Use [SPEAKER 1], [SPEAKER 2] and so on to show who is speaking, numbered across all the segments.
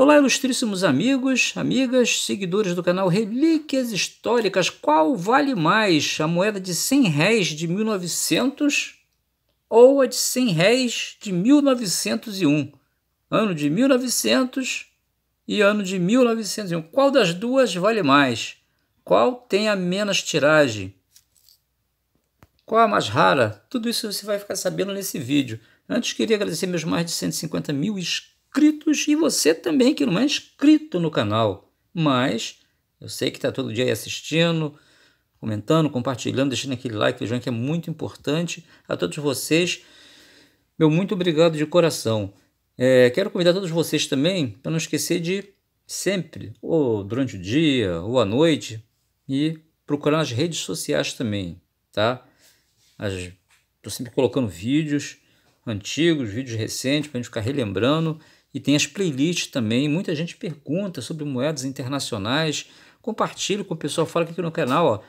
[SPEAKER 1] Olá, ilustríssimos amigos, amigas, seguidores do canal Relíquias Históricas. Qual vale mais, a moeda de 100 réis de 1900 ou a de 100 réis de 1901? Ano de 1900 e ano de 1901. Qual das duas vale mais? Qual tem a menos tiragem? Qual a mais rara? Tudo isso você vai ficar sabendo nesse vídeo. Antes, queria agradecer meus mais de 150 mil inscritos inscritos e você também que não é inscrito no canal, mas eu sei que está todo dia aí assistindo, comentando, compartilhando, deixando aquele like, que é muito importante. A todos vocês, meu muito obrigado de coração. É, quero convidar todos vocês também para não esquecer de sempre, ou durante o dia, ou à noite, e procurar nas redes sociais também, tá? Estou sempre colocando vídeos antigos, vídeos recentes, para a gente ficar relembrando e tem as playlists também. Muita gente pergunta sobre moedas internacionais. Compartilho com o pessoal, fala aqui no canal, ó.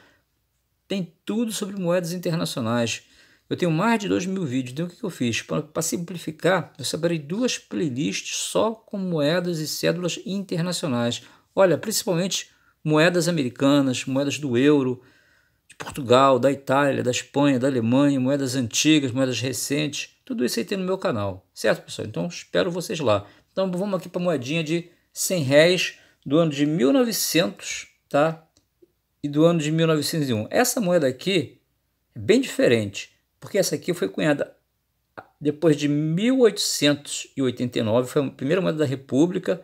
[SPEAKER 1] Tem tudo sobre moedas internacionais. Eu tenho mais de 2 mil vídeos, então o que eu fiz? Para simplificar, eu separei duas playlists só com moedas e cédulas internacionais. Olha, principalmente moedas americanas, moedas do euro, de Portugal, da Itália, da Espanha, da Alemanha, moedas antigas, moedas recentes, tudo isso aí tem no meu canal, certo, pessoal? Então espero vocês lá. Então vamos aqui para a moedinha de 100 réis do ano de 1900, tá? E do ano de 1901. Essa moeda aqui é bem diferente, porque essa aqui foi cunhada depois de 1889, foi a primeira moeda da República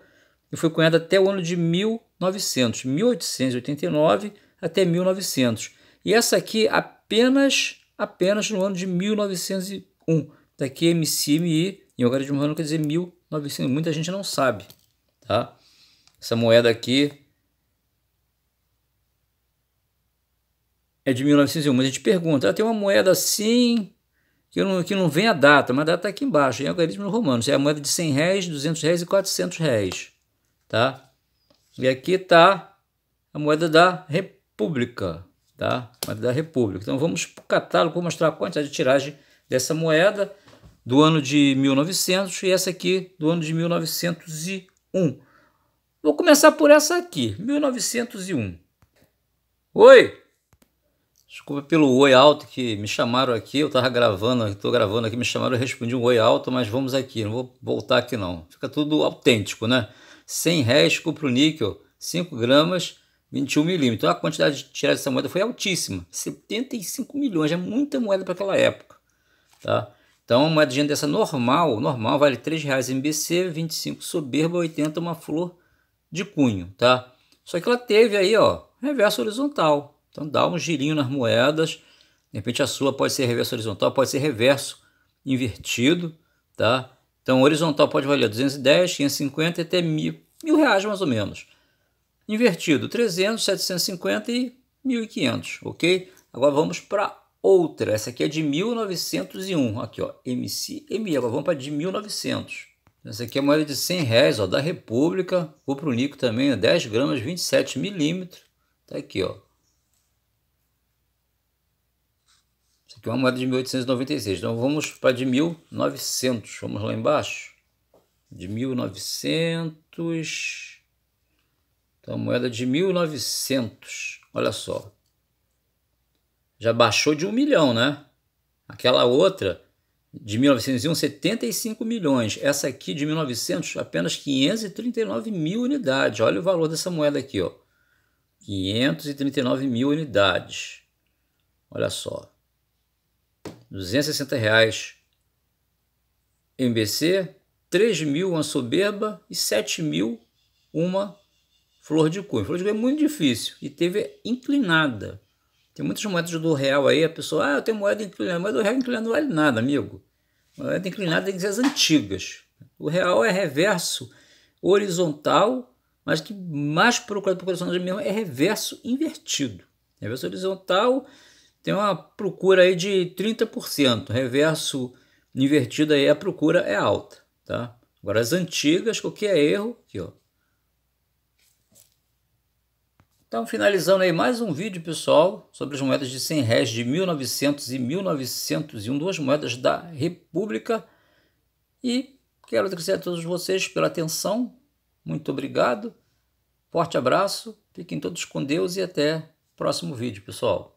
[SPEAKER 1] e foi cunhada até o ano de 1900, 1889 até 1900. E essa aqui apenas apenas no ano de 1901. Daqui tá MCMI, em algarismo romano quer dizer 1900. Muita gente não sabe, tá? Essa moeda aqui é de 1901. Mas a gente pergunta, ah, tem uma moeda assim que não, que não vem a data, mas a data está aqui embaixo, em algarismo romano. É a moeda de 100 réis, 200 réis e 400 réis, tá? E aqui está a moeda da República, tá? Moeda da República. Então vamos para o catálogo, vou mostrar a quantidade de tiragem dessa moeda do ano de 1900 e essa aqui do ano de 1901. Vou começar por essa aqui, 1901. Oi! Desculpa pelo oi alto que me chamaram aqui, eu estava gravando, estou gravando aqui, me chamaram, eu respondi um oi alto, mas vamos aqui, não vou voltar aqui não. Fica tudo autêntico, né? 100 réis cupro níquel, 5 gramas, 21 milímetros. Então a quantidade de tirada dessa moeda foi altíssima, 75 milhões, é muita moeda para aquela época, tá? Então, uma moeda de gênero dessa normal, normal, vale R$3,00 reais MBC, 25 soberba, 80 uma flor de cunho, tá? Só que ela teve aí, ó, reverso horizontal. Então dá um girinho nas moedas. De repente a sua pode ser reverso horizontal, pode ser reverso invertido, tá? Então horizontal pode valer 210, 550 até mil, mil reais mais ou menos. Invertido 300, 750 e 1500, ok? Agora vamos para Outra, essa aqui é de 1901, aqui ó, MCMI, agora vamos para de 1900. Essa aqui é moeda de 100 reais, ó, da República, vou para o Nico também, 10 gramas, 27 milímetros, tá aqui ó. Isso aqui é uma moeda de 1896, então vamos para de 1900, vamos lá embaixo. De 1900, então moeda de 1900, olha só, já baixou de um milhão, né? Aquela outra de 1901, 75 milhões. Essa aqui de 1900, apenas 539 mil unidades. Olha o valor dessa moeda aqui, ó. 539 mil unidades. Olha só. 260 reais MBC, 3 mil uma soberba e 7 mil uma flor de cunho. Flor de cunho é muito difícil e teve inclinada. Tem muitas moedas do real aí, a pessoa, ah, eu tenho moeda inclinada, mas o real inclinado não vale nada, amigo. Moeda inclinada tem que ser as antigas. O real é reverso horizontal, mas que mais procurado por colecionadores mesmo é reverso invertido. Reverso horizontal tem uma procura aí de 30%, reverso invertido aí a procura é alta, tá? Agora as antigas, qualquer erro, aqui ó, então, finalizando aí mais um vídeo, pessoal, sobre as moedas de 100 réis de 1900 e 1901, duas moedas da República. E quero agradecer a todos vocês pela atenção. Muito obrigado. Forte abraço. Fiquem todos com Deus e até o próximo vídeo, pessoal.